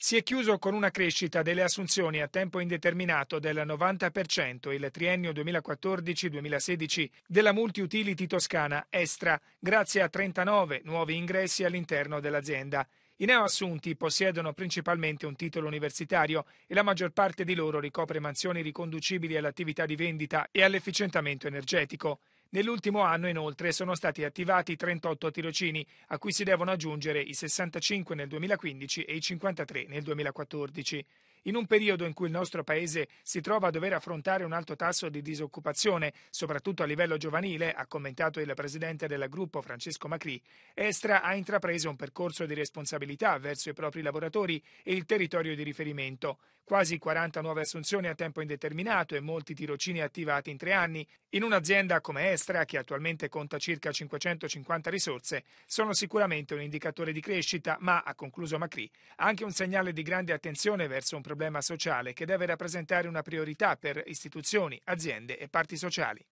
Si è chiuso con una crescita delle assunzioni a tempo indeterminato del 90% il triennio 2014-2016 della multiutility toscana Estra, grazie a 39 nuovi ingressi all'interno dell'azienda. I neoassunti possiedono principalmente un titolo universitario e la maggior parte di loro ricopre mansioni riconducibili all'attività di vendita e all'efficientamento energetico. Nell'ultimo anno inoltre sono stati attivati 38 tirocini, a cui si devono aggiungere i 65 nel 2015 e i 53 nel 2014. In un periodo in cui il nostro Paese si trova a dover affrontare un alto tasso di disoccupazione, soprattutto a livello giovanile, ha commentato il presidente del gruppo Francesco Macri, Estra ha intrapreso un percorso di responsabilità verso i propri lavoratori e il territorio di riferimento. Quasi 40 nuove assunzioni a tempo indeterminato e molti tirocini attivati in tre anni. In un'azienda come Estra, che attualmente conta circa 550 risorse, sono sicuramente un indicatore di crescita, ma, ha concluso Macri, anche un segnale di grande attenzione verso un problema problema sociale che deve rappresentare una priorità per istituzioni, aziende e parti sociali.